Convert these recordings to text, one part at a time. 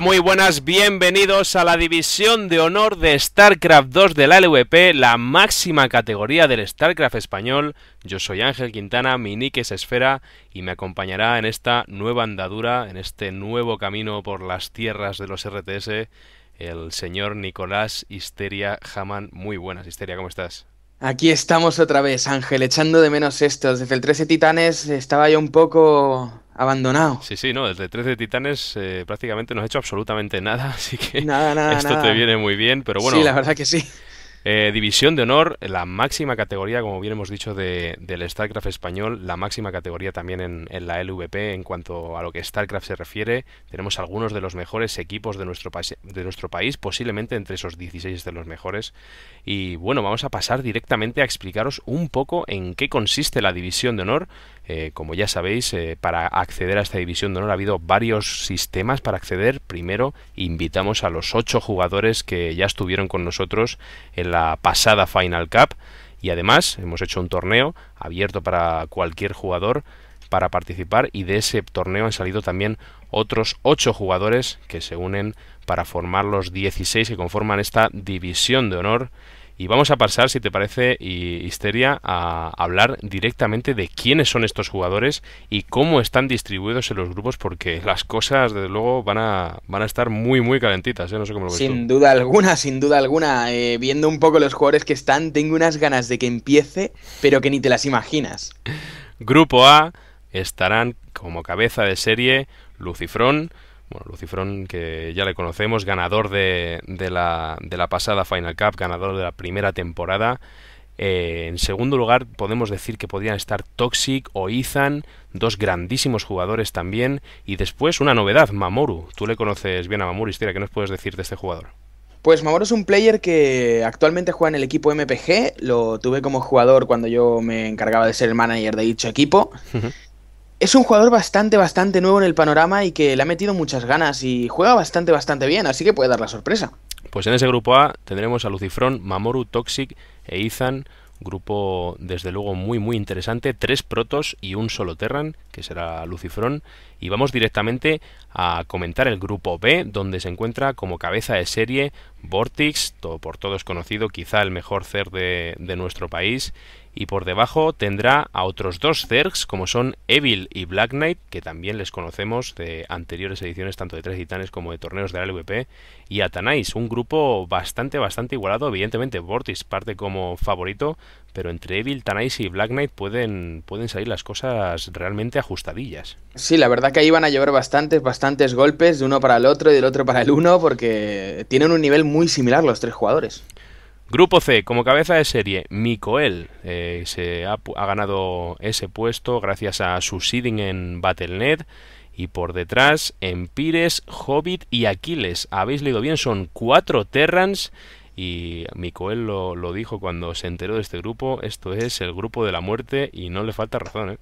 muy buenas, bienvenidos a la división de honor de StarCraft 2 de la LVP, la máxima categoría del StarCraft español. Yo soy Ángel Quintana, mi nick es Esfera y me acompañará en esta nueva andadura, en este nuevo camino por las tierras de los RTS, el señor Nicolás Histeria Haman. Muy buenas, Histeria, ¿cómo estás? Aquí estamos otra vez, Ángel, echando de menos estos. Desde el 13 Titanes estaba yo un poco abandonado. Sí, sí, no, desde 13 Titanes eh, prácticamente no has hecho absolutamente nada, así que esto te viene muy bien, pero bueno. Sí, la verdad que sí. Eh, división de honor, la máxima categoría, como bien hemos dicho, del StarCraft español, la máxima categoría también en, la LVP en cuanto a lo que StarCraft se refiere. Tenemos algunos de los mejores equipos de nuestro, de nuestro país, posiblemente entre esos 16 de los mejores. Y bueno, vamos a pasar directamente a explicaros un poco en qué consiste la división de honor eh, como ya sabéis, eh, para acceder a esta división de honor ha habido varios sistemas para acceder. Primero, invitamos a los ocho jugadores que ya estuvieron con nosotros en la pasada Final Cup. Y además, hemos hecho un torneo abierto para cualquier jugador para participar y de ese torneo han salido también otros ocho jugadores que se unen para formar los 16 que conforman esta división de honor y vamos a pasar, si te parece, Histeria, a hablar directamente de quiénes son estos jugadores y cómo están distribuidos en los grupos, porque las cosas, desde luego, van a, van a estar muy, muy calentitas. ¿eh? No sé cómo lo Sin duda alguna, sin duda alguna. Eh, viendo un poco los jugadores que están, tengo unas ganas de que empiece, pero que ni te las imaginas. Grupo A estarán como cabeza de serie Lucifrón. Bueno, Lucifrón, que ya le conocemos, ganador de, la, de la pasada Final Cup, ganador de la primera temporada. Eh, en segundo lugar, podemos decir que podrían estar Toxic o Ethan, dos grandísimos jugadores también. Y después, una novedad, Mamoru. Tú le conoces bien a Mamoru, que ¿qué nos puedes decir de este jugador? Pues Mamoru es un player que actualmente juega en el equipo MPG. Lo tuve como jugador cuando yo me encargaba de ser el manager de dicho equipo es un jugador bastante, bastante nuevo en el panorama y que le ha metido muchas ganas y juega bastante, bastante bien, así que puede dar la sorpresa. Pues en ese grupo A tendremos a Lucifrón, Mamoru, Toxic e Ethan, Grupo, desde luego, muy, muy interesante. Tres protos y un solo Terran, que será Lucifrón y vamos directamente a comentar el grupo B, donde se encuentra como cabeza de serie Vortex, todo, por todos conocido, quizá el mejor CERC de, nuestro país, y por debajo tendrá a otros dos CERCs, como son Evil y Black Knight, que también les conocemos de anteriores ediciones, tanto de Tres Titanes como de torneos de la LVP, y Atanais, un grupo bastante, bastante igualado, evidentemente Vortix parte como favorito, pero entre Evil, Tanais y Black Knight pueden, pueden salir las cosas realmente ajustadillas. Sí, la verdad que ahí van a llevar bastantes, bastantes golpes de uno para el otro y del otro para el uno, porque tienen un nivel muy similar los tres jugadores. Grupo C, como cabeza de serie, Micoel eh, se ha, ha, ganado ese puesto gracias a su seeding en Battle.net. Y por detrás, Empires, Hobbit y Aquiles. Habéis leído bien, son cuatro Terrans y Micoel lo, dijo cuando se enteró de este grupo, esto es el grupo de la muerte y no le falta razón, ¿eh?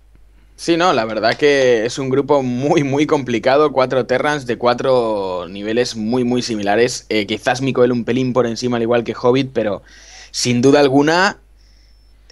Sí, no, la verdad que es un grupo muy, muy complicado. Cuatro Terrans de cuatro niveles muy, muy similares. Eh, quizás Micoel un pelín por encima, al igual que Hobbit, pero sin duda alguna,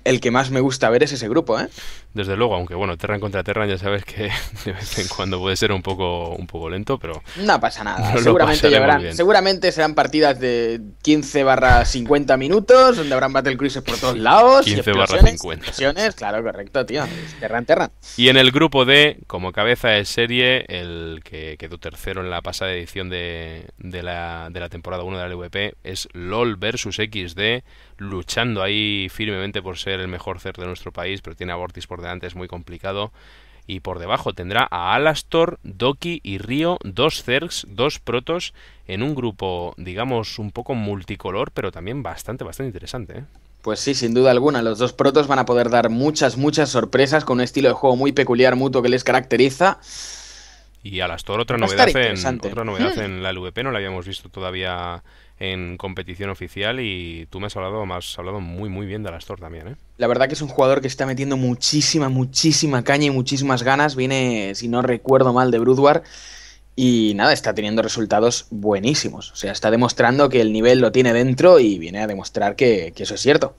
el que más me gusta ver es ese grupo, ¿eh? desde luego, aunque bueno, Terran contra Terran ya sabes que de vez en cuando puede ser un poco, un poco lento, pero... No pasa nada, seguramente seguramente serán partidas de 15 barra 50 minutos, donde habrán Battle Cruises por todos lados. 15 y barra 50. Claro, correcto, tío. Terran, Terran. Y en el grupo D, como cabeza de serie, el que quedó tercero en la pasada edición de, de, la, temporada 1 de la LVP es LOL versus XD, luchando ahí firmemente por ser el mejor CER de nuestro país, pero tiene a Vortis por antes es muy complicado. Y por debajo tendrá a Alastor, Doki y Río, dos Zergs, dos Protos, en un grupo, digamos, un poco multicolor, pero también bastante, bastante interesante. ¿eh? Pues sí, sin duda alguna. Los dos protos van a poder dar muchas, muchas sorpresas con un estilo de juego muy peculiar, mutuo que les caracteriza. Y Alastor, otra novedad, otra novedad hmm. en la LVP, no la habíamos visto todavía en competición oficial y tú me has hablado, hablado muy muy bien de Alastor también. ¿eh? La verdad que es un jugador que está metiendo muchísima, muchísima caña y muchísimas ganas. Viene, si no recuerdo mal, de Brudwar y nada, está teniendo resultados buenísimos. O sea, está demostrando que el nivel lo tiene dentro y viene a demostrar que, eso es cierto.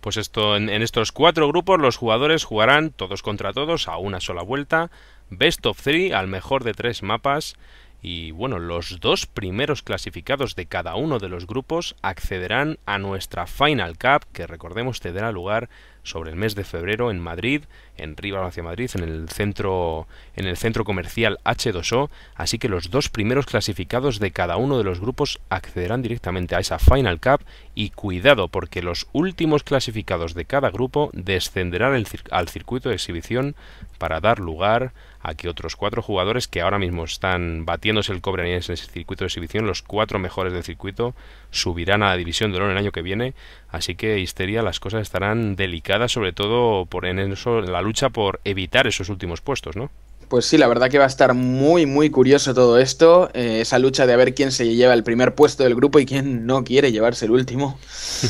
Pues esto, en estos cuatro grupos los jugadores jugarán todos contra todos a una sola vuelta, best of three al mejor de tres mapas y bueno, los dos primeros clasificados de cada uno de los grupos accederán a nuestra Final Cup, que recordemos tendrá lugar sobre el mes de febrero en Madrid, en Rivas hacia Madrid, en el centro en el centro comercial H2O, así que los dos primeros clasificados de cada uno de los grupos accederán directamente a esa Final Cup y cuidado porque los últimos clasificados de cada grupo descenderán al circuito de exhibición para dar lugar a que otros cuatro jugadores que ahora mismo están batiéndose el cobre en ese circuito de exhibición, los cuatro mejores del circuito, subirán a la división de honor el año que viene Así que Histeria las cosas estarán delicadas, sobre todo por en, eso, la lucha por evitar esos últimos puestos, ¿no? Pues sí, la verdad que va a estar muy, muy curioso todo esto, eh, esa lucha de a ver quién se lleva el primer puesto del grupo y quién no quiere llevarse el último.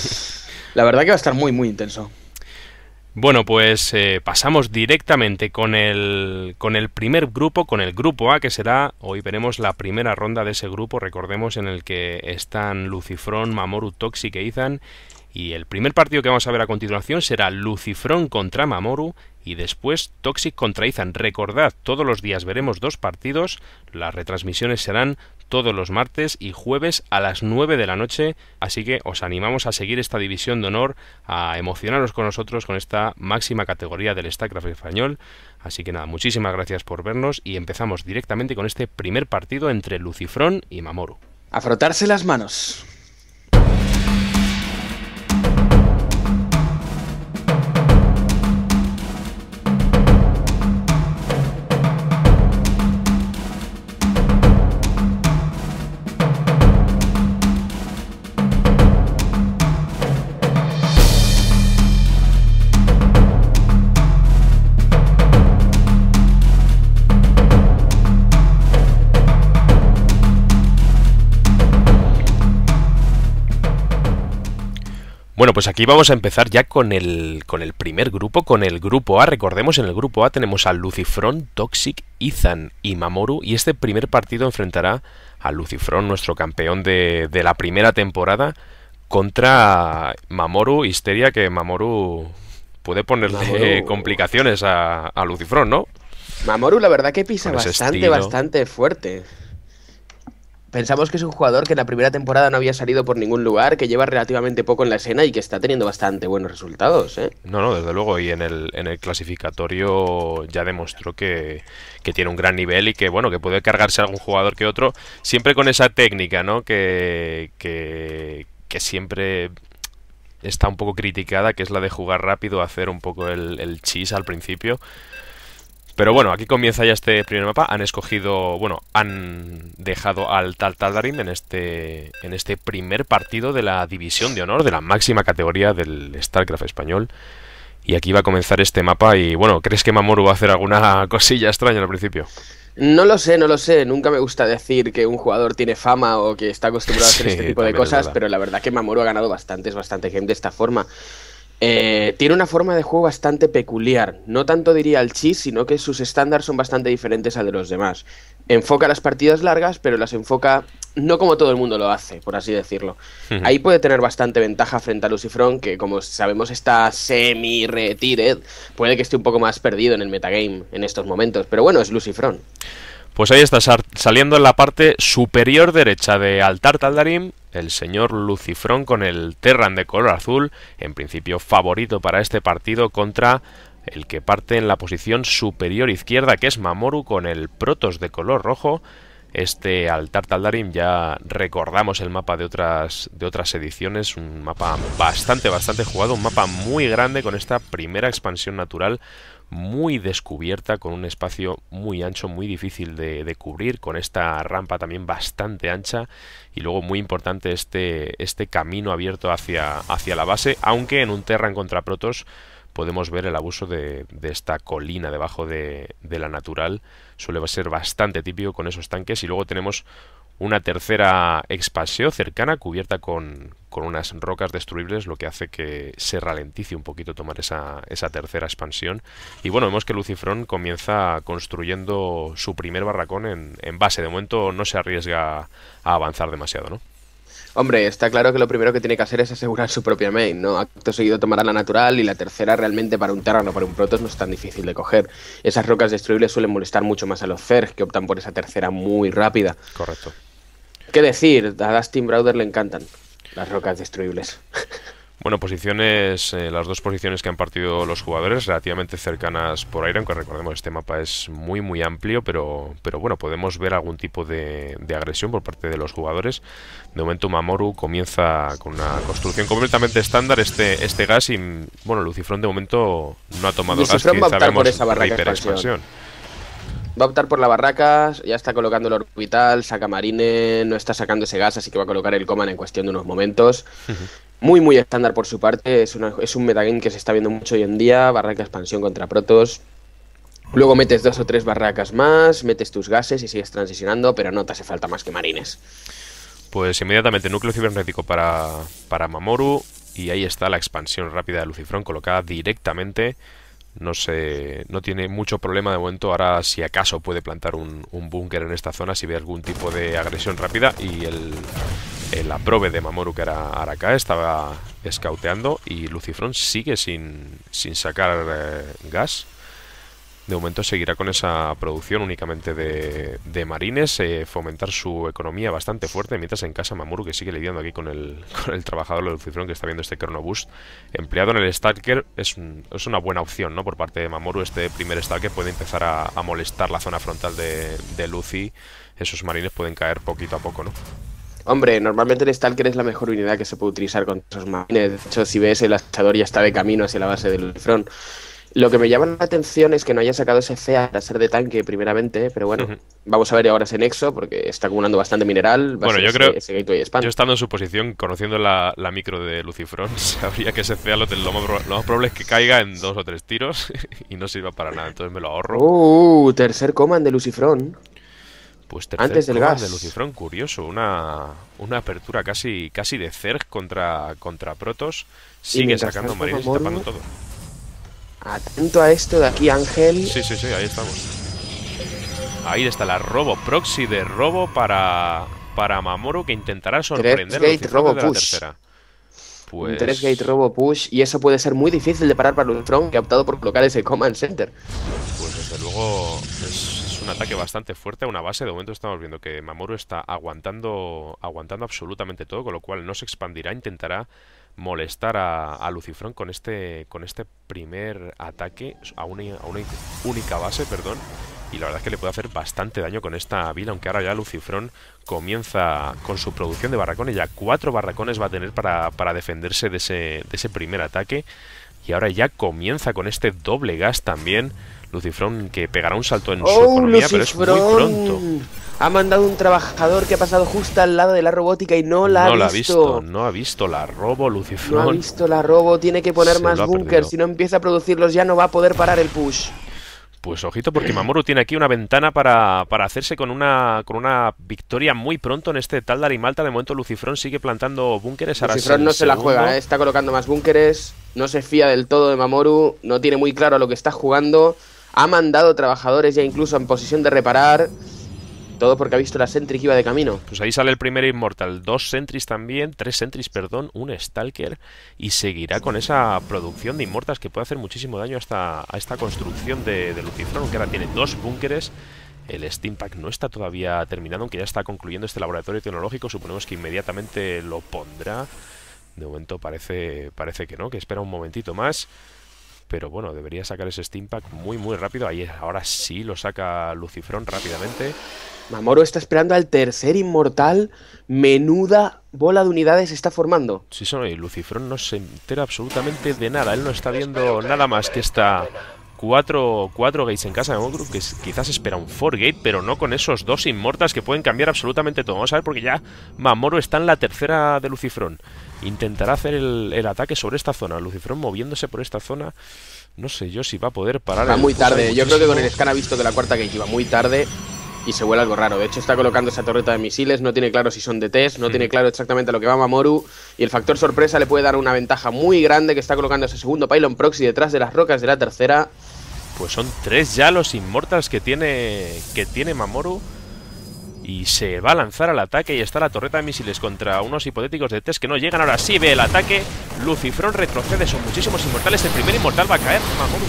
la verdad que va a estar muy, muy intenso. Bueno, pues eh, pasamos directamente con el, con el primer grupo, con el grupo A, que será, hoy veremos la primera ronda de ese grupo, recordemos, en el que están Lucifrón, Mamoru, Toxic e Izan, y el primer partido que vamos a ver a continuación será Lucifrón contra Mamoru y después Toxic contra Izan. Recordad, todos los días veremos dos partidos, las retransmisiones serán todos los martes y jueves a las 9 de la noche, así que os animamos a seguir esta división de honor, a emocionaros con nosotros con esta máxima categoría del StarCraft español. Así que nada, muchísimas gracias por vernos y empezamos directamente con este primer partido entre Lucifrón y Mamoru. A frotarse las manos. Bueno, pues aquí vamos a empezar ya con el, con el primer grupo, con el grupo A. Recordemos, en el grupo A tenemos a Lucifrón, Toxic, Izan y Mamoru. Y este primer partido enfrentará a Lucifrón, nuestro campeón de, la primera temporada, contra Mamoru, Histeria, que Mamoru puede ponerle complicaciones a, a Lucifrón, ¿no? Mamoru, la verdad que pisa bastante, bastante fuerte. Pensamos que es un jugador que en la primera temporada no había salido por ningún lugar, que lleva relativamente poco en la escena y que está teniendo bastante buenos resultados. ¿eh? No, no, desde luego. Y en el, en el clasificatorio ya demostró que, tiene un gran nivel y que, bueno, que puede cargarse algún jugador que otro, siempre con esa técnica, ¿no? Que, que, siempre está un poco criticada, que es la de jugar rápido, hacer un poco el, el chis al principio. Pero bueno, aquí comienza ya este primer mapa. Han escogido, bueno, han dejado al Tal Taldarim en este, en este primer partido de la División de Honor, de la máxima categoría del StarCraft español. Y aquí va a comenzar este mapa y bueno, ¿crees que Mamoru va a hacer alguna cosilla extraña al principio? No lo sé, no lo sé. Nunca me gusta decir que un jugador tiene fama o que está acostumbrado a hacer este tipo de cosas, pero la verdad que Mamoru ha ganado bastantes, bastante gente de esta forma. Eh, tiene una forma de juego bastante peculiar. No tanto diría el Chi, sino que sus estándares son bastante diferentes a de los demás. Enfoca las partidas largas, pero las enfoca no como todo el mundo lo hace, por así decirlo. Ahí puede tener bastante ventaja frente a Lucifron, que como sabemos está semi-retired. Puede que esté un poco más perdido en el metagame en estos momentos, pero bueno, es Lucifron. Pues ahí está, saliendo en la parte superior derecha de Altar Taldarim, el señor Lucifrón con el Terran de color azul, en principio favorito para este partido contra el que parte en la posición superior izquierda, que es Mamoru con el Protos de color rojo. Este Altar Taldarim ya recordamos el mapa de otras, de otras ediciones, un mapa bastante, bastante jugado, un mapa muy grande con esta primera expansión natural, muy descubierta, con un espacio muy ancho, muy difícil de, cubrir, con esta rampa también bastante ancha y luego muy importante este, este camino abierto hacia, hacia la base, aunque en un Terran contra Protos podemos ver el abuso de, esta colina debajo de, de, la natural, suele ser bastante típico con esos tanques y luego tenemos una tercera expansión cercana cubierta con, unas rocas destruibles, lo que hace que se ralentice un poquito tomar esa, esa tercera expansión. Y bueno, vemos que Lucifrón comienza construyendo su primer barracón en, en base. De momento no se arriesga a avanzar demasiado, ¿no? Hombre, está claro que lo primero que tiene que hacer es asegurar su propia main, ¿no? Acto seguido tomará la natural y la tercera realmente para un terrano, para un protos no es tan difícil de coger. Esas rocas destruibles suelen molestar mucho más a los Zerg, que optan por esa tercera muy rápida. Correcto. ¿Qué decir? A Dustin Browder le encantan las rocas destruibles. Bueno, posiciones, eh, las dos posiciones que han partido los jugadores relativamente cercanas por aire, aunque recordemos este mapa es muy muy amplio, pero, pero bueno, podemos ver algún tipo de, agresión por parte de los jugadores. De momento Mamoru comienza con una construcción completamente estándar este, este gas y bueno, Lucifrón de momento no ha tomado gas, quizá vemos por Expansión. Va a optar por la Barracas, ya está colocando el orbital, saca Marine, no está sacando ese gas, así que va a colocar el Coman en cuestión de unos momentos. Muy, muy estándar por su parte, es, un metagame que se está viendo mucho hoy en día, Barraca expansión contra Protos. Luego metes dos o tres barracas más, metes tus gases y sigues transicionando, pero no te hace falta más que marines. Pues inmediatamente núcleo cibernético para, para Mamoru y ahí está la expansión rápida de Lucifrón colocada directamente no no tiene mucho problema de momento. Ahora, si acaso, puede plantar un, búnker en esta zona si ve algún tipo de agresión rápida. Y el, el de Mamoru, que era estaba escauteando. Y Lucifron sigue sin, sacar eh, gas de momento seguirá con esa producción únicamente de, marines, eh, fomentar su economía bastante fuerte, mientras en casa Mamoru, que sigue lidiando aquí con el, con trabajador del cifrón que está viendo este boost empleado en el Stalker, es, es, una buena opción ¿no? por parte de Mamoru, este primer Stalker puede empezar a, molestar la zona frontal de, de Lucy, esos marines pueden caer poquito a poco, ¿no? Hombre, normalmente el Stalker es la mejor unidad que se puede utilizar contra esos marines. De hecho, si ves, el achador ya está de camino hacia la base del Front. Lo que me llama la atención es que no haya sacado ese CEA Para ser de tanque primeramente, pero bueno, vamos a ver ahora ese nexo porque está acumulando bastante mineral. bueno, yo creo. yo estando en su posición, conociendo la, micro de Lucifrón, sabría que ese CEA lo, más, probable es que caiga en dos o tres tiros y no sirva para nada, entonces me lo ahorro. Uh, tercer command de Lucifrón. Pues tercer Antes del gas. de Lucifrón, curioso. Una, una apertura casi, casi de Zerg contra, contra Protos. Sigue sacando marines y tapando todo. Atento a esto de aquí, Ángel. Sí, sí, sí, ahí estamos. Ahí está la robo proxy de robo para, para Mamoru que intentará sorprender a robo la tercera. Pues... Gate Robo Push y eso puede ser muy difícil de parar para Ultron que ha optado por colocar ese Command Center. Pues desde luego es, un ataque bastante fuerte a una base. De momento estamos viendo que Mamoru está aguantando, aguantando absolutamente todo, con lo cual no se expandirá, intentará molestar a, a, Lucifrón con este, con este primer ataque a una, una única base, perdón. Y la verdad es que le puede hacer bastante daño con esta vila, aunque ahora ya Lucifrón comienza con su producción de barracones. Ya cuatro barracones va a tener para, defenderse de ese, de ese primer ataque. Y ahora ya comienza con este doble gas también. Lucifrón que pegará un salto en oh, su economía, pero es muy pronto. Ha mandado un trabajador que ha pasado justo al lado de la robótica y no la no ha visto. No ha visto la robo, Lucifrón. No ha visto la robo, tiene que poner más búnker, Si no empieza a producirlos ya no va a poder parar el push. Pues ojito, porque Mamoru tiene aquí una ventana para, hacerse con una, con una victoria muy pronto en este tal y De momento Lucifrón sigue plantando búnkeres. Lucifrón no se la juega, ¿eh? está colocando más búnkeres, no se fía del todo de Mamoru, no tiene muy claro a lo que está jugando ha mandado trabajadores ya incluso en posición de reparar. Todo porque ha visto la Sentry que iba de camino. Pues ahí sale el primer Inmortal. Dos Sentries también, tres Sentries, perdón, un Stalker. Y seguirá con esa producción de Inmortals que puede hacer muchísimo daño hasta a esta construcción de, de aunque que ahora tiene dos búnkeres. El Steampack no está todavía terminado, aunque ya está concluyendo este laboratorio tecnológico. Suponemos que inmediatamente lo pondrá. De momento parece, parece que no, que espera un momentito más pero bueno, debería sacar ese pack muy, muy rápido. Ahí ahora sí lo saca Lucifrón rápidamente. Mamoro está esperando al tercer inmortal. Menuda bola de unidades está formando. Sí, son, y Lucifrón no se entera absolutamente de nada. Él no está viendo nada más que esta Cuatro, cuatro gates en casa de Mogru, que quizás espera un 4 gate, pero no con esos dos inmortas que pueden cambiar absolutamente todo. Vamos a ver, porque ya Mamoro está en la tercera de Lucifrón. Intentará hacer el, ataque sobre esta zona. Lucifrón moviéndose por esta zona. No sé yo si va a poder parar. Va muy tarde. Yo creo que con el scan ha visto de la cuarta gate iba muy tarde y se vuelve algo raro. De hecho, está colocando esa torreta de misiles, no tiene claro si son de test, no tiene claro exactamente a lo que va Mamoru. Y el factor sorpresa le puede dar una ventaja muy grande que está colocando ese segundo Pylon Proxy detrás de las rocas de la tercera. Pues son tres ya los inmortals que tiene, que tiene Mamoru. Y se va a lanzar al ataque y está la torreta de misiles contra unos hipotéticos de test que no llegan. Ahora sí ve el ataque. Lucifron retrocede, son muchísimos inmortales. El primer inmortal va a caer. Mamoru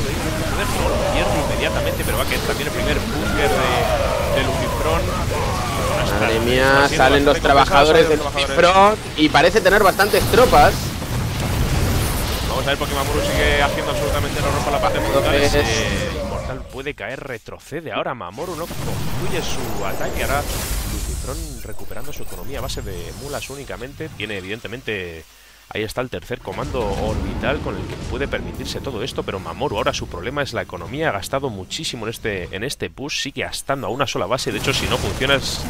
no lo pierde inmediatamente, pero va a caer también el primer Bunker de Madre mía, salen los trabajadores del Frog y parece tener bastantes tropas. Vamos a ver porque Mamoru sigue haciendo absolutamente no rompa la parte de Inmortal puede caer, retrocede. Ahora Mamoru no concluye su ataque. Ahora Lucifrón recuperando su economía a base de mulas únicamente. Tiene evidentemente Ahí está el tercer comando orbital con el que puede permitirse todo esto, pero Mamoru ahora su problema es la economía, ha gastado muchísimo en este, en este push, sigue gastando a una sola base, de hecho si no funciona pues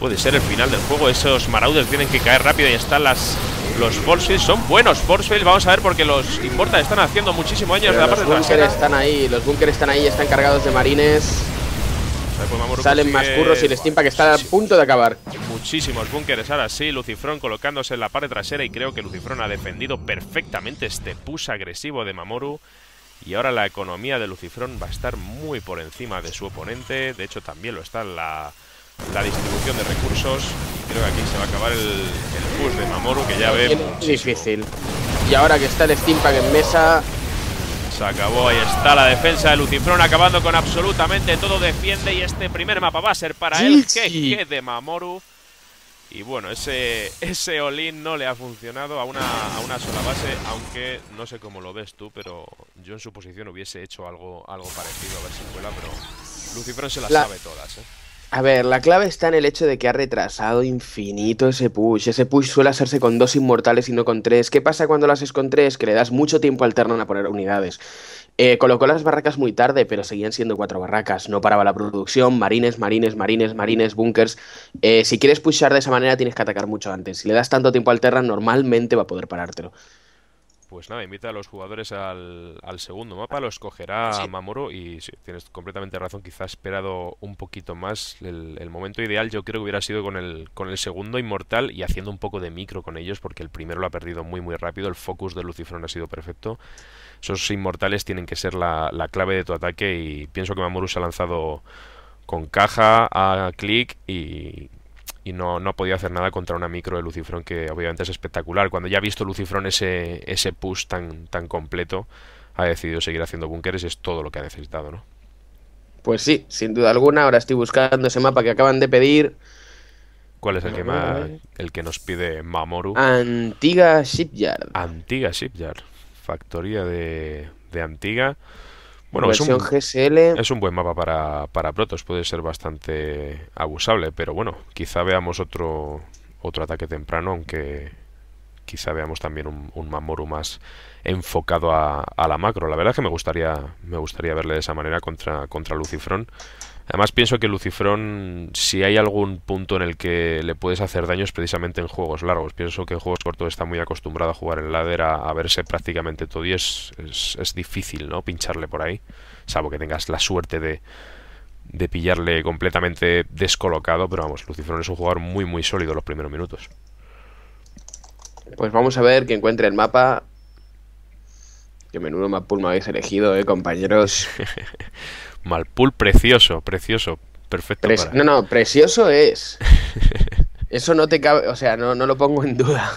puede ser el final del juego, esos marauders tienen que caer rápido y están las... Los force son buenos force vamos a ver porque los importa, están haciendo muchísimo daño la parte están ahí, los búnkeres están ahí, están cargados de marines. Pues Salen más curros y el que está a punto de acabar. Muchísimos búnkeres ahora sí. Lucifrón colocándose en la parte trasera y creo que Lucifrón ha defendido perfectamente este push agresivo de Mamoru. Y ahora la economía de Lucifrón va a estar muy por encima de su oponente. De hecho, también lo está la, la distribución de recursos. Creo que aquí se va a acabar el, el push de Mamoru, que ya ve... Difícil. Y ahora que está el Steampack en mesa, se acabó, ahí está la defensa de Lucifrón acabando con absolutamente todo. Defiende y este primer mapa va a ser para él, el de Mamoru. Y bueno, ese, ese Olin no le ha funcionado a una, a una sola base, aunque no sé cómo lo ves tú, pero yo en su posición hubiese hecho algo, algo parecido, a ver si cuela, pero Lucifrón se las la... sabe todas, ¿eh? A ver, la clave está en el hecho de que ha retrasado infinito ese push. Ese push suele hacerse con dos inmortales y no con tres. ¿Qué pasa cuando lo haces con tres? Que le das mucho tiempo alterno a poner unidades. Eh, colocó las barracas muy tarde, pero seguían siendo cuatro barracas. No paraba la producción. Marines, marines, marines, marines, bunkers. Eh, si quieres pushar de esa manera, tienes que atacar mucho antes. Si le das tanto tiempo al alterna, normalmente va a poder parártelo. Pues nada, invita a los jugadores al, segundo mapa, lo escogerá Mamoru y tienes completamente razón, quizás ha esperado un poquito más. El, momento ideal yo creo que hubiera sido con el, con el segundo inmortal y haciendo un poco de micro con ellos porque el primero lo ha perdido muy muy rápido, el focus de Lucifrón ha sido perfecto. Esos inmortales tienen que ser la, la clave de tu ataque y pienso que Mamoru se ha lanzado con caja, a click y y no, no, ha podido hacer nada contra una micro de Lucifrón que obviamente es espectacular. Cuando ya ha visto Lucifrón ese, ese push tan, tan completo, ha decidido seguir haciendo búnkeres, es todo lo que ha necesitado, ¿no? Pues sí, sin duda alguna, ahora estoy buscando ese mapa que acaban de pedir. ¿Cuál es el, que, más, el que nos pide Mamoru? Antiga Shipyard. Antiga Shipyard, factoría de, de Antiga. Bueno, es un, GSL... es un buen mapa para, para protos, puede ser bastante abusable, pero bueno, quizá veamos otro, otro ataque temprano, aunque quizá veamos también un, un Mamoru más enfocado a, la macro. La verdad es que me gustaría, me gustaría verle de esa manera contra, contra Lucifrón Además pienso que Lucifrón, si hay algún punto en el que le puedes hacer daño es precisamente en juegos largos. Pienso que en juegos cortos está muy acostumbrado a jugar en ladder, a, verse prácticamente todo y es, es, difícil no pincharle por ahí, salvo que tengas la suerte de, de pillarle completamente descolocado, pero vamos, Lucifrón es un jugador muy muy sólido los primeros minutos. Pues vamos a ver que encuentre el mapa. Que menudo mapa me habéis elegido, eh, compañeros. Malpool, precioso, precioso, perfecto. No, no, precioso es. Eso no te cabe, o sea, no, no lo pongo en duda.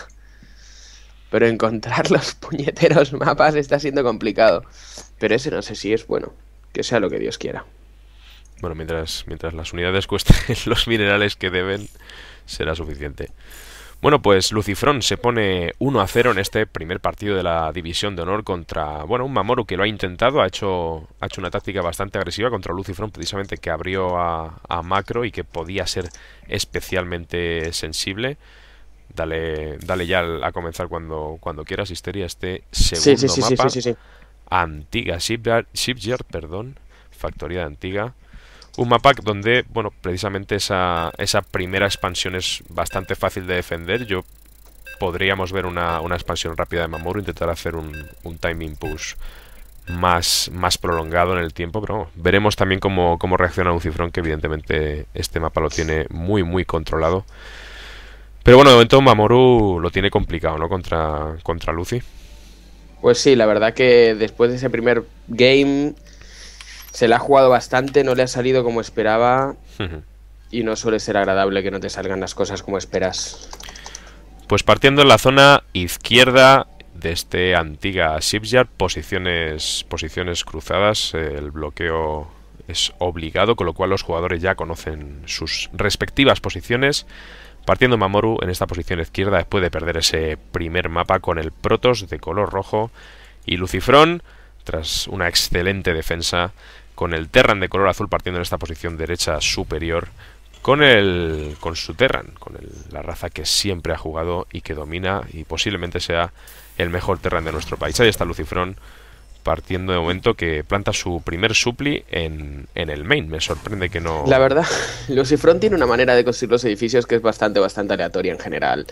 Pero encontrar los puñeteros mapas está siendo complicado. Pero ese no sé si es bueno. Que sea lo que Dios quiera. Bueno, mientras, mientras las unidades cuesten los minerales que deben, será suficiente. Bueno, pues Lucifrón se pone 1 a 0 en este primer partido de la División de Honor contra, bueno, un Mamoru que lo ha intentado, ha hecho, ha hecho una táctica bastante agresiva contra Lucifrón, precisamente que abrió a, Macro y que podía ser especialmente sensible. Dale, dale ya a comenzar cuando, cuando quieras, Histeria, este segundo sí, sí, sí, mapa. Antiga Shipyard, Shipyard, perdón, factoría de Antiga. Un mapa donde, bueno, precisamente esa, primera expansión es bastante fácil de defender. Yo podríamos ver una, expansión rápida de Mamoru, intentar hacer un, timing push más, más prolongado en el tiempo, pero veremos también cómo, reacciona Lucifron, que evidentemente este mapa lo tiene muy, muy controlado. Pero bueno, de momento Mamoru lo tiene complicado, ¿no? Contra, contra Lucy. Pues sí, la verdad que después de ese primer game se la ha jugado bastante, no le ha salido como esperaba y no suele ser agradable que no te salgan las cosas como esperas. Pues partiendo en la zona izquierda de este antigua shipyard, posiciones, posiciones cruzadas, el bloqueo es obligado, con lo cual los jugadores ya conocen sus respectivas posiciones. Partiendo Mamoru en esta posición izquierda después de perder ese primer mapa con el Protos de color rojo y Lucifrón, tras una excelente defensa, con el Terran de color azul partiendo en esta posición derecha superior, con, el, con su Terran, con la raza que siempre ha jugado y que domina y posiblemente sea el mejor Terran de nuestro país. Ahí está Lucifrón partiendo de momento que planta su primer supli en, el main. Me sorprende que no. La verdad, Lucifron tiene una manera de construir los edificios que es bastante, bastante aleatoria en general.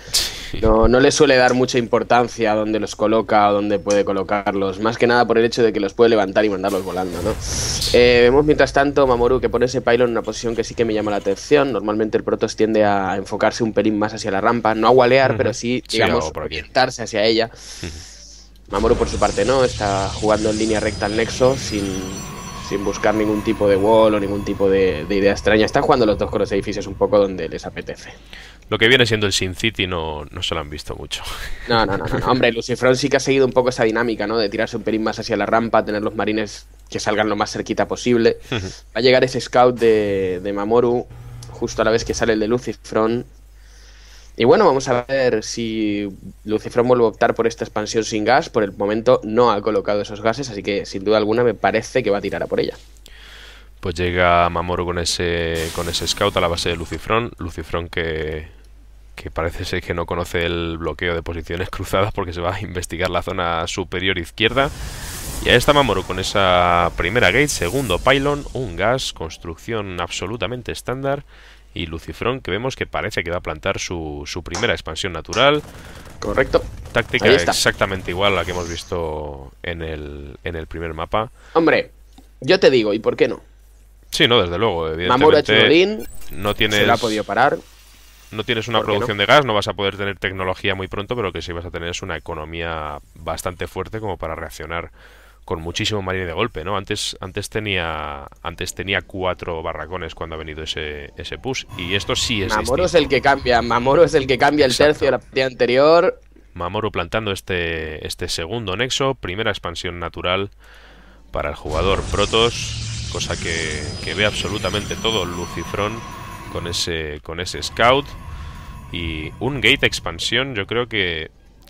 No, no le suele dar mucha importancia a dónde los coloca o dónde puede colocarlos. Más que nada por el hecho de que los puede levantar y mandarlos volando, ¿no? Eh, vemos mientras tanto Mamoru que pone ese pylon en una posición que sí que me llama la atención. Normalmente el Protoss tiende a enfocarse un pelín más hacia la rampa, no a gualear, pero sí, digamos, orientarse hacia ella. Mamoru por su parte no, está jugando en línea recta al nexo sin, buscar ningún tipo de wall o ningún tipo de, idea extraña. Están jugando los dos con los edificios un poco donde les apetece. Lo que viene siendo el Sin City no, se lo han visto mucho. No, no, no. Hombre, Lucifron sí que ha seguido un poco esa dinámica, ¿no? De tirarse un pelín más hacia la rampa, tener los marines que salgan lo más cerquita posible. Va a llegar ese scout de, Mamoru justo a la vez que sale el de Lucifron y bueno, vamos a ver si Lucifrón vuelve a optar por esta expansión sin gas. Por el momento no ha colocado esos gases, así que sin duda alguna me parece que va a tirar a por ella. Pues llega Mamoru con ese, con ese scout a la base de Lucifron. Lucifrón que, que parece ser que no conoce el bloqueo de posiciones cruzadas porque se va a investigar la zona superior izquierda. Y ahí está Mamoru con esa primera gate, segundo pylon, un gas, construcción absolutamente estándar y Lucifrón, que vemos que parece que va a plantar su, su primera expansión natural. Correcto. Táctica exactamente igual a la que hemos visto en el, en el primer mapa. Hombre, yo te digo, ¿y por qué no? Sí, no, desde luego, evidentemente. no tiene se la ha podido parar. No tienes una producción de gas, no vas a poder tener tecnología muy pronto, pero que sí vas a tener es una economía bastante fuerte como para reaccionar con muchísimo marine de golpe, ¿no? Antes, antes, tenía, antes tenía cuatro barracones cuando ha venido ese, ese push. Y esto sí es. Mamoro es el que cambia. Mamoro es el que cambia el tercio de la partida anterior. Mamoro plantando este, este segundo nexo. Primera expansión natural para el jugador Protos. Cosa que, ve absolutamente todo Lucifrón con ese, con ese scout. Y un gate expansión, yo creo que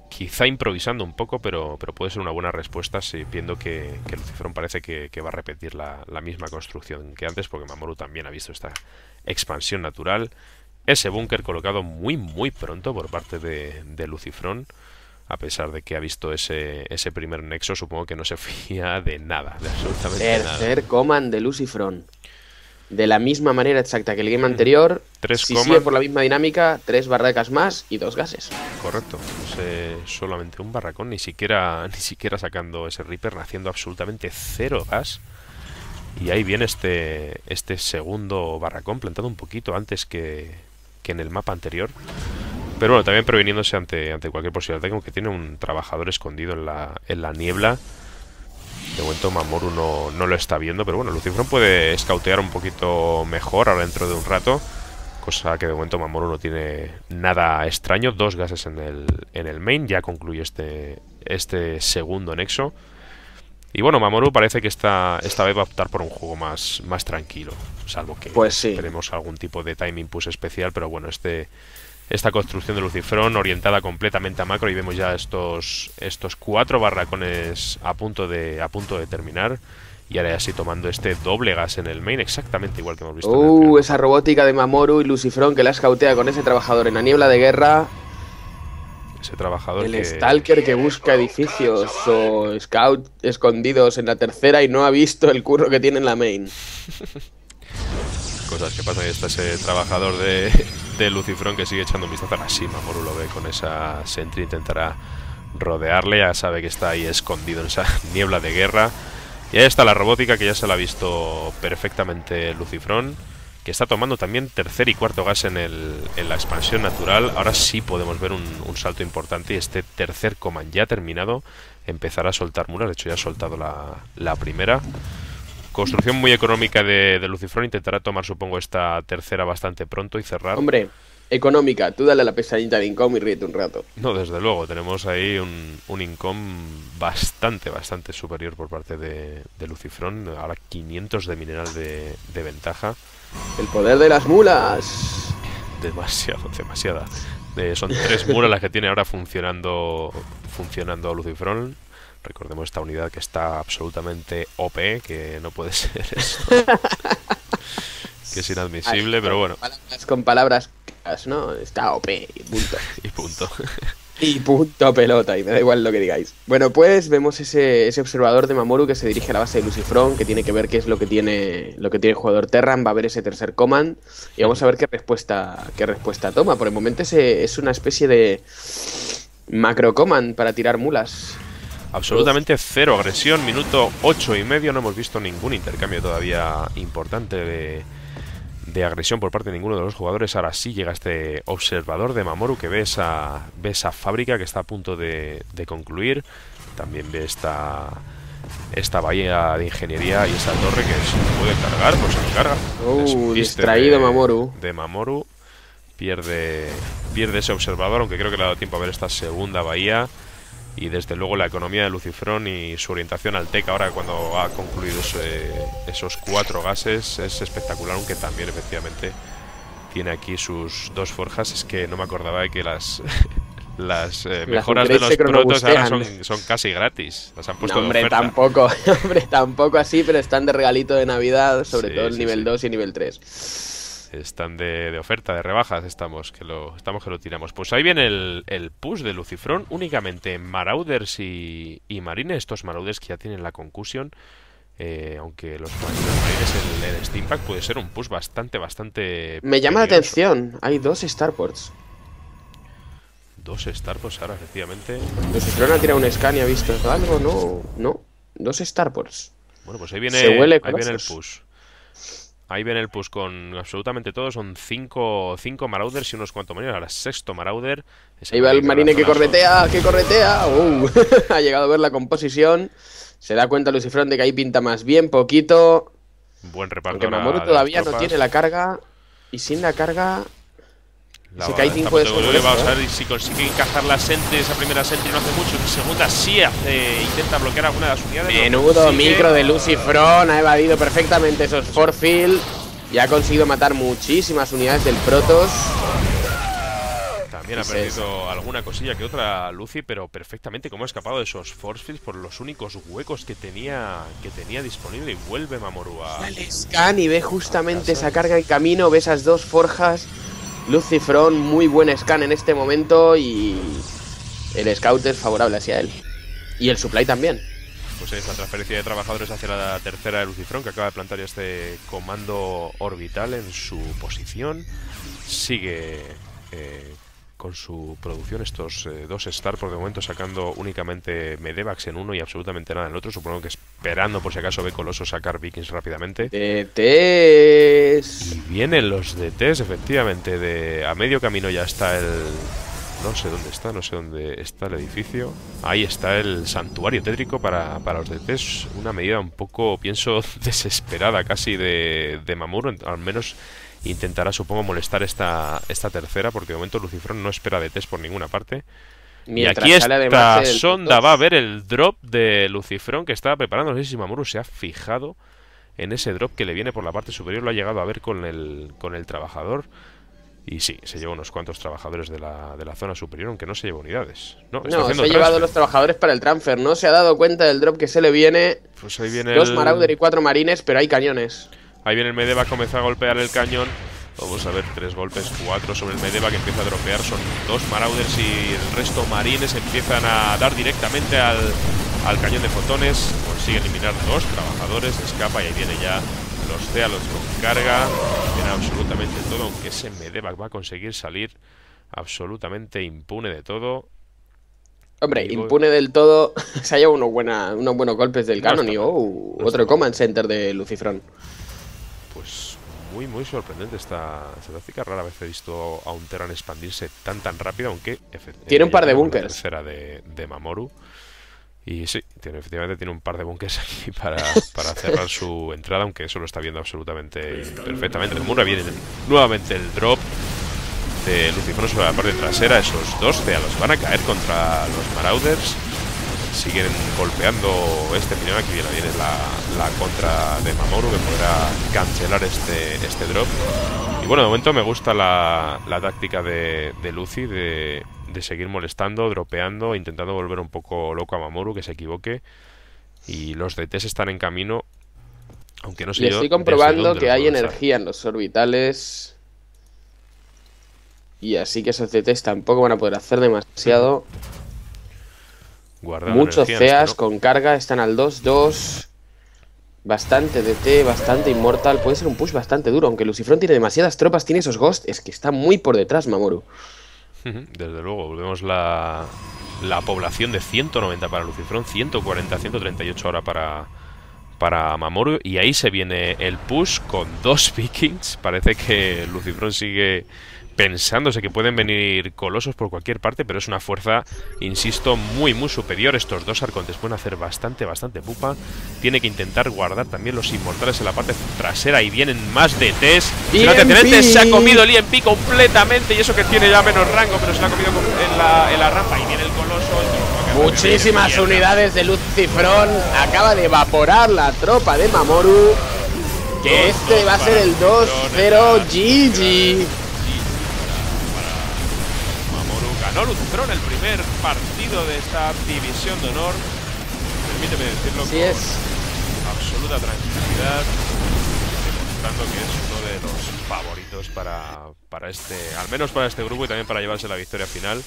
quizá improvisando un poco, pero, pero puede ser una buena respuesta si viendo que, Lucifrón parece que, va a repetir la, misma construcción que antes, porque Mamoru también ha visto esta expansión natural. Ese búnker colocado muy, muy pronto por parte de, Lucifrón a pesar de que ha visto ese, ese primer nexo, supongo que no se fía de nada, de absolutamente nada. Tercer de Lucifrón de la misma manera exacta que el game mm. anterior. si sigue por la misma dinámica, tres barracas más y dos gases. Correcto. solamente un barracón, ni siquiera, ni siquiera sacando ese Reaper, haciendo absolutamente cero gas. Y ahí viene este, este segundo barracón, plantado un poquito antes que, en el mapa anterior. Pero bueno, también previniéndose ante, ante cualquier posibilidad, como que tiene un trabajador escondido en la, en la niebla. De momento Mamoru no, lo está viendo, pero bueno, Lucifron puede escautear un poquito mejor ahora dentro de un rato. Cosa que de momento Mamoru no tiene nada extraño. Dos gases en el, en el main. Ya concluye este, este segundo nexo. Y bueno, Mamoru parece que esta, esta vez va a optar por un juego más, más tranquilo. Salvo que pues tenemos algún tipo de timing push especial, pero bueno, este, esta construcción de lucifrón orientada completamente a macro y vemos ya estos, estos cuatro barracones a punto, de, a punto de terminar. Y ahora ya sí tomando este doble gas en el main, exactamente igual que hemos visto. Uh, esa robótica de Mamoru y Lucifrón que la escautea con ese trabajador en la niebla de guerra. Ese trabajador. El Stalker que busca edificios o Scout escondidos en la tercera y no ha visto el curro que tiene en la main. cosas que pasan. Y está ese trabajador de, de Lucifrón que sigue echando un vistazo a la cima. Moru lo ve con esa Sentry, intentará rodearle. Ya sabe que está ahí escondido en esa niebla de guerra. Y ahí está la robótica que ya se la ha visto perfectamente Lucifrón. Que está tomando también tercer y cuarto gas en, el, en la expansión natural. Ahora sí podemos ver un, salto importante. Y este tercer coman ya terminado empezará a soltar muras. De hecho, ya ha soltado la, la primera. Construcción muy económica de, Lucifrón. Intentará tomar, supongo, esta tercera bastante pronto y cerrar. Hombre, económica. Tú dale la pesadita de Incom y ríete un rato. No, desde luego. Tenemos ahí un, un Incom bastante, bastante superior por parte de, Lucifrón. Ahora 500 de mineral de, ventaja. El poder de las mulas. Demasiado, demasiada. Eh, son tres mulas las que tiene ahora funcionando, funcionando Lucifrón. Recordemos esta unidad que está absolutamente OP, e, que no puede ser eso. que es inadmisible, pero bueno. con palabras, ¿no? Está OP e y punto. y punto. y punto pelota, y me da igual lo que digáis. Bueno, pues vemos ese, observador de Mamoru que se dirige a la base de Lucifron, que tiene que ver qué es lo que tiene, lo que tiene el jugador Terran, va a ver ese tercer command, y vamos a ver qué respuesta, qué respuesta toma. Por el momento es, es una especie de macro command para tirar mulas. Absolutamente cero agresión, minuto ocho y medio, no hemos visto ningún intercambio todavía importante de, agresión por parte de ninguno de los jugadores. Ahora sí llega este observador de Mamoru que ve esa, ve esa fábrica que está a punto de, concluir. También ve esta, esta bahía de ingeniería y esta torre que se puede cargar, pues se carga. Oh, distraído Mamoru. De Mamoru pierde, pierde ese observador, aunque creo que le ha dado tiempo a ver esta segunda bahía y desde luego la economía de Lucifrón y su orientación al TEC ahora cuando ha concluido esos cuatro gases es espectacular, aunque también efectivamente tiene aquí sus dos forjas. Es que no me acordaba de que las, eh, las, mejoras de los protos ahora son, son, casi gratis. Las han puesto hombre, tampoco, hombre, tampoco así, pero están de regalito de Navidad, sobre todo el nivel 2 y nivel 3 están de, oferta, de rebajas, estamos que lo, estamos que lo tiramos. Pues ahí viene el, push de Lucifrón, únicamente Marauders y, y Marines, estos Marauders que ya tienen la concusión. Eh, aunque los Marines en el, el puede ser un push bastante, bastante. Me llama la atención, hay dos Starports. Dos Starports ahora, efectivamente. Lucifrón ha tirado un scan y ¿ha visto algo? No, no, dos Starports. Bueno, pues ahí viene, ahí viene el push. Ahí ven el push con absolutamente todo. Son cinco, Marauders y unos cuantos marines. Ahora sexto Marauder. Ahí va el marine que corretea, que corretea. Uh, ha llegado a ver la composición. Se da cuenta Lucifronte de que ahí pinta más bien, poquito. Buen reparto. Porque Mamoru todavía no tiene la carga. Y sin la carga si cae 5 Vamos a ver si consigue encajar la sente esa primera sente no hace mucho. La segunda sí hace, intenta bloquear alguna de las unidades. Menudo micro de Lucifron, ha evadido perfectamente esos forfield y ha conseguido matar muchísimas unidades del Protos. También ha perdido alguna cosilla que otra Lucy, pero perfectamente como ha escapado de esos forcefields por los únicos huecos que tenía que tenía disponible y vuelve Mamoru a... Scan y ve justamente esa carga en camino, ve esas dos forjas Lucifrón, muy buen scan en este momento y el scout es favorable hacia él. Y el supply también. Pues es la transferencia de trabajadores hacia la tercera de Lucifrón que acaba de plantar este comando orbital en su posición. Sigue eh, su producción estos eh, dos Star por de momento sacando únicamente Medevax en uno y absolutamente nada en el otro. Supongo que esperando por si acaso ve Coloso sacar Vikings rápidamente. Y vienen los DTs, efectivamente. De, a medio camino ya está el. No sé dónde está, no sé dónde está el edificio. Ahí está el santuario tétrico para, para los DTs. Una medida un poco, pienso, desesperada casi de, de Mamuro, al menos intentará, supongo, molestar esta, esta tercera, porque de momento Lucifrón no espera de test por ninguna parte. y aquí esta sonda va a ver el drop de Lucifrón que estaba preparando. No sé si se ha fijado en ese drop que le viene por la parte superior. Lo ha llegado a ver con el, con el trabajador. Y sí, se lleva unos cuantos trabajadores de la, de la zona superior, aunque no se lleva unidades. No, se ha llevado los trabajadores para el transfer, no se ha dado cuenta del drop que se le viene. Pues Dos Marauder y cuatro marines, pero hay cañones. Ahí viene el Medevac, comienza a golpear el cañón. Vamos a ver, tres golpes, cuatro sobre el Medevac, que empieza a dropear. Son dos Marauders y el resto Marines empiezan a dar directamente al, cañón de fotones. Consigue eliminar dos trabajadores, escapa y ahí viene ya los Cealos con carga. Tiene absolutamente todo, aunque ese Medevac va a conseguir salir absolutamente impune de todo. Hombre, impune del todo. Se ha llevado unos, buenos golpes del cañón Canon y oh, otro Command Center de Lucifrón muy, muy sorprendente esta táctica Rara vez he visto a un Terran expandirse tan, tan rápido, aunque... Tiene un eh, par de bunkers. Tercera de, de Mamoru. Y sí, efectivamente tiene un par de bunkers aquí para, para, cerrar su entrada, aunque eso lo está viendo absolutamente perfectamente. Como viene nuevamente el drop de Lucifero sobre la parte trasera, esos dos a los van a caer contra los Marauders siguen golpeando este primero Aquí viene, la, la, contra de Mamoru que podrá cancelar este, este drop. Y bueno, de momento me gusta la, táctica de, de Lucy de, seguir molestando, dropeando, intentando volver un poco loco a Mamoru que se equivoque. Y los DTs están en camino. Aunque no sé. Le estoy comprobando que hay energía en los orbitales. Y así que esos DTs tampoco van a poder hacer demasiado. Muchos este Zeas con carga están al 2-2. Bastante DT, bastante inmortal. Puede ser un push bastante duro, aunque Lucifrón tiene demasiadas tropas, tiene esos ghosts. Es que está muy por detrás, Mamoru. Desde luego, volvemos la, la población de 190 para lucifron 140, 138 ahora para, para Mamoru. Y ahí se viene el push con dos Vikings. Parece que Lucifrón sigue pensándose que pueden venir colosos por cualquier parte, pero es una fuerza, insisto, muy muy superior. Estos dos arcontes pueden hacer bastante, bastante pupa. Tiene que intentar guardar también los inmortales en la parte trasera y vienen más de test. se ha comido el IMP completamente y eso que tiene ya menos rango, pero se ha comido en la, en la rampa y viene el coloso. Muchísimas unidades de luz cifrón. Acaba de evaporar la tropa de Mamoru. Que este va a ser el 2-0 GG. Ganó en el primer partido de esta división de honor. Permíteme decirlo con absoluta tranquilidad, demostrando que es uno de los favoritos para, este, al menos para este grupo y también para llevarse la victoria final.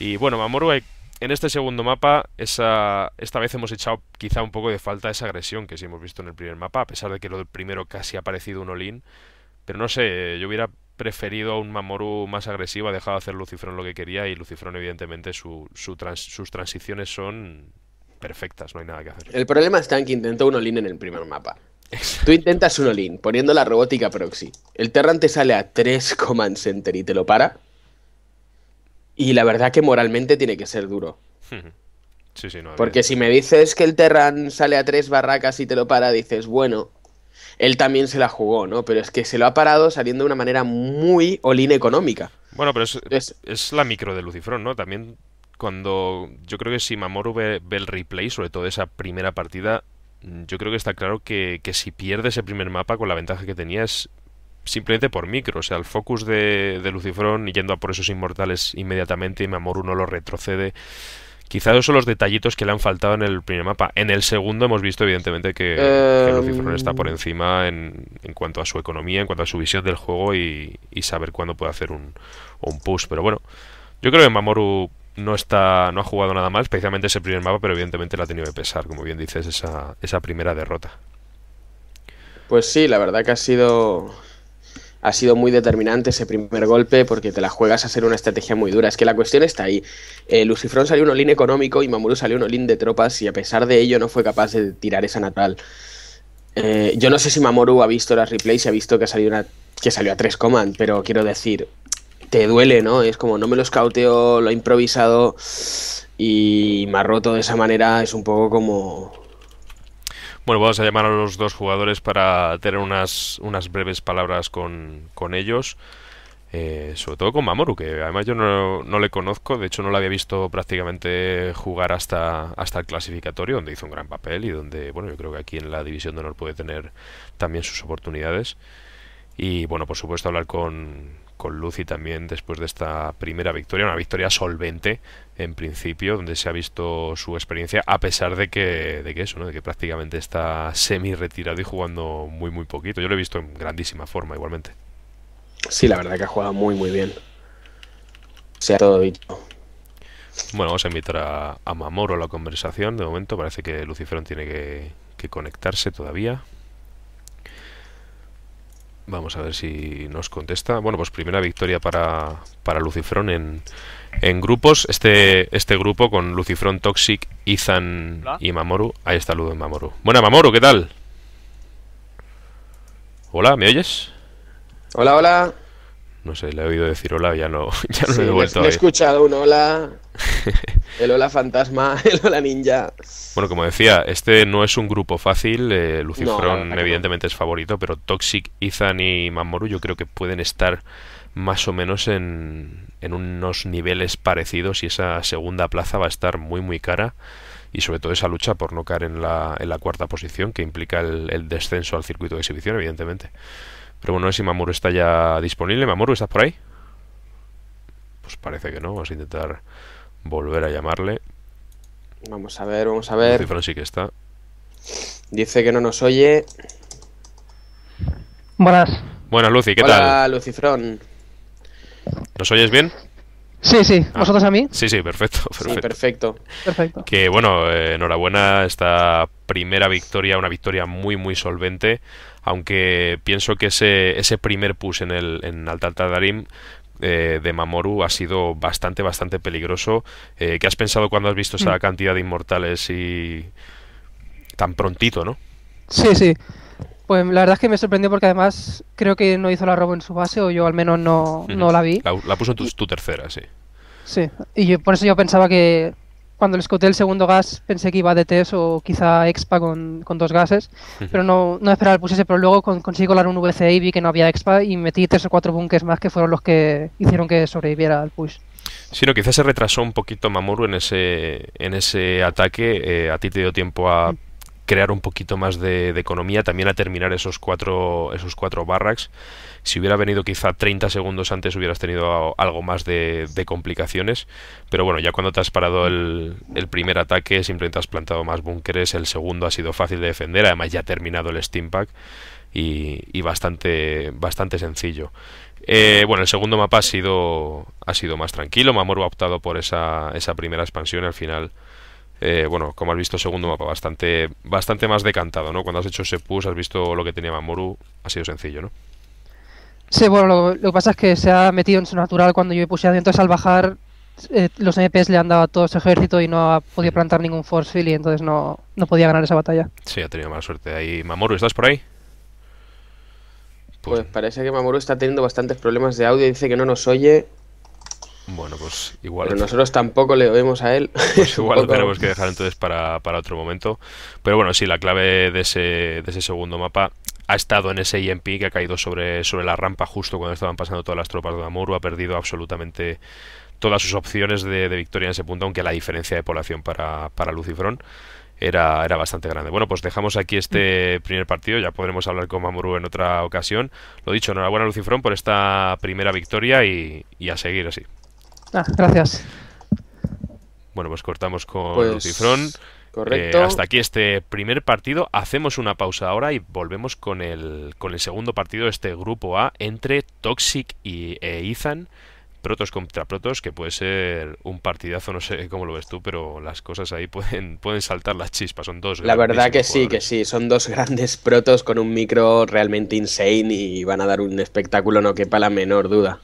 Y bueno, Mamoru, en este segundo mapa, esa, esta vez hemos echado quizá un poco de falta esa agresión que sí hemos visto en el primer mapa, a pesar de que lo primero casi ha parecido un olín. Pero no sé, yo hubiera preferido a un Mamoru más agresivo, ha dejado de hacer lucifron lo que quería y lucifron evidentemente su, sus transiciones son perfectas, no hay nada que hacer. El problema está en que intentó un Olin en el primer mapa. Tú intentas un Olin poniendo la robótica proxy. El Terran te sale a 3 Command Center y te lo para. Y la verdad que moralmente tiene que ser duro. Porque si me dices que el Terran sale a 3 barracas y te lo para, dices, bueno, él también se la jugó, ¿no? Pero es que se lo ha parado saliendo de una manera muy olina económica. Bueno, pero es, es, la micro de Lucifrón, ¿no? También cuando yo creo que si Mamoru ve, el replay, sobre todo esa primera partida, yo creo que está claro que, que, si pierde ese primer mapa con la ventaja que tenía es simplemente por micro, o sea, el focus de, de Lucifrón yendo a por esos inmortales inmediatamente y Mamoru no lo retrocede. Quizás esos son los detallitos que le han faltado en el primer mapa. En el segundo hemos visto, evidentemente, que, eh... está por encima en, cuanto a su economía, en cuanto a su visión del juego y, saber cuándo puede hacer un, push. Pero bueno, yo creo que Mamoru no está no ha jugado nada mal, especialmente ese primer mapa, pero evidentemente la ha tenido que pesar, como bien dices, esa primera derrota. Pues sí, la verdad que ha sido ha sido muy determinante ese primer golpe porque te la juegas a ser una estrategia muy dura. Es que la cuestión está ahí. Eh, Lucifrón salió un olín económico y Mamoru salió un olín de tropas y a pesar de ello no fue capaz de tirar esa natal. Eh, yo no sé si Mamoru ha visto las replays y ha visto que, que salió a tres command, pero quiero decir, te duele, ¿no? Es como no me lo cauteo, lo he improvisado y me ha roto de esa manera. Es un poco como bueno, vamos a llamar a los dos jugadores para tener unas, unas breves palabras con, con ellos. Eh, sobre todo con Mamoru, que además yo no, no, le conozco, de hecho no lo había visto prácticamente jugar hasta, hasta el clasificatorio, donde hizo un gran papel y donde, bueno, yo creo que aquí en la División de Honor puede tener también sus oportunidades. Y bueno, por supuesto hablar con, con Lucy también después de esta primera victoria, una victoria solvente en principio, donde se ha visto su experiencia, a pesar de que, de que eso, ¿no? de que prácticamente está semi retirado y jugando muy muy poquito. Yo lo he visto en grandísima forma igualmente. Sí, la verdad que ha jugado muy muy bien. Se ha todo dicho. Bueno, vamos a invitar a, Mamoro a la conversación. De momento parece que Luciferón tiene que, que conectarse todavía. Vamos a ver si nos contesta. Bueno, pues primera victoria para, para Lucifrón en, en grupos. Este, este grupo con Lucifrón, Toxic, Ethan y Mamoru. Ahí está Ludo en Mamoru. Buena, Mamoru, ¿qué tal? Hola, ¿me oyes? Hola, hola. No sé, le he oído decir hola ya no, ya no he vuelto he escuchado un hola, el hola fantasma, el hola ninja. Bueno, como decía, este no es un grupo fácil. Eh, evidentemente es favorito, pero Toxic, Ethan y Mamoru yo creo que pueden estar más o menos en, unos niveles parecidos y esa segunda plaza va a estar muy muy cara y sobre todo esa lucha por no caer en la, en la cuarta posición que implica el descenso al circuito de exhibición evidentemente. Pero bueno, no sé si Mamoru está ya disponible. Mamoru, ¿estás por ahí? Pues parece que no. Vamos a intentar volver a llamarle. Vamos a ver, vamos a ver. Lucifrón sí que está. Dice que no nos oye. Buenas. Buenas, Luci, ¿qué tal? Hola, Lucifrón. ¿Nos oyes bien? Sí, sí, ah. ¿vosotros a mí? Sí, sí, perfecto. Perfecto. Sí, perfecto. Que bueno, eh, enhorabuena esta primera victoria, una victoria muy, muy solvente aunque pienso que ese, ese primer push en, el, en Tadarim eh, de Mamoru ha sido bastante, bastante peligroso. Eh, ¿Qué has pensado cuando has visto esa mm. cantidad de inmortales y tan prontito, no? Sí, sí. Pues la verdad es que me sorprendió porque además creo que no hizo la robo en su base, o yo al menos no, la vi. La, puso en tu, tercera, sí. Sí, y yo, por eso yo pensaba que cuando le escoté el segundo gas pensé que iba de test o quizá Expa con, dos gases, pero no, no esperaba el push ese pero luego conseguí colar un VC y vi que no había Expa y metí tres o cuatro bunkers más que fueron los que hicieron que sobreviviera al push. Sí, no, quizás se retrasó un poquito Mamoru en ese, en ese ataque. Eh, a ti te dio tiempo a mm crear un poquito más de, economía, también a terminar esos cuatro, esos cuatro barracks. Si hubiera venido quizá 30 segundos antes hubieras tenido algo más de, complicaciones, pero bueno, ya cuando te has parado el, primer ataque simplemente has plantado más búnkeres, el segundo ha sido fácil de defender, además ya ha terminado el Steam Pack y, bastante, bastante sencillo. Eh, bueno, el segundo mapa ha sido, ha sido más tranquilo, Mamor ha optado por esa, esa primera expansión al final eh, bueno, como has visto, segundo mapa, bastante, bastante más decantado, ¿no? Cuando has hecho ese push, has visto lo que tenía Mamoru, ha sido sencillo, ¿no? Sí, bueno, lo, que pasa es que se ha metido en su natural cuando yo he pusheado, entonces al bajar eh, los MPs le han dado a todo su ejército y no ha podido plantar ningún force field y entonces no, podía ganar esa batalla. Sí, ha tenido mala suerte ahí. Mamoru, ¿estás por ahí? pues parece que Mamoru está teniendo bastantes problemas de audio, dice que no nos oye bueno, pues igual. Pero nosotros tampoco le oímos a él. Pues igual lo tenemos que dejar entonces para, para, otro momento. Pero bueno, sí, la clave de ese, de ese segundo mapa ha estado en ese EMP que ha caído sobre, sobre la rampa justo cuando estaban pasando todas las tropas de Mamoru Ha perdido absolutamente todas sus opciones de, victoria en ese punto, aunque la diferencia de población para, para Lucifrón era, era bastante grande. Bueno, pues dejamos aquí este mm. primer partido, ya podremos hablar con Mamoru en otra ocasión. Lo dicho, enhorabuena Lucifrón por esta primera victoria y a seguir así. Ah, gracias. Bueno, pues cortamos con el pues, Correcto. Eh, hasta aquí este primer partido. Hacemos una pausa ahora y volvemos con el, con el segundo partido de este grupo A entre Toxic y e Ethan. Protos contra Protos, que puede ser un partidazo, no sé cómo lo ves tú, pero las cosas ahí pueden, pueden saltar las chispas, son dos. La verdad que sí, que sí, son dos grandes Protos con un micro realmente insane y van a dar un espectáculo, no quepa la menor duda.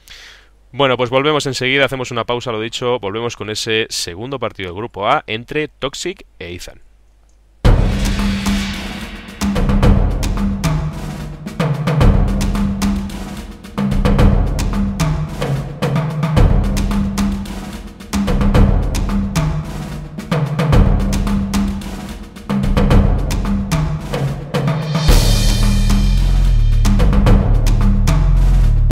Bueno, pues volvemos enseguida, hacemos una pausa, lo dicho, volvemos con ese segundo partido del grupo A entre Toxic e Ethan.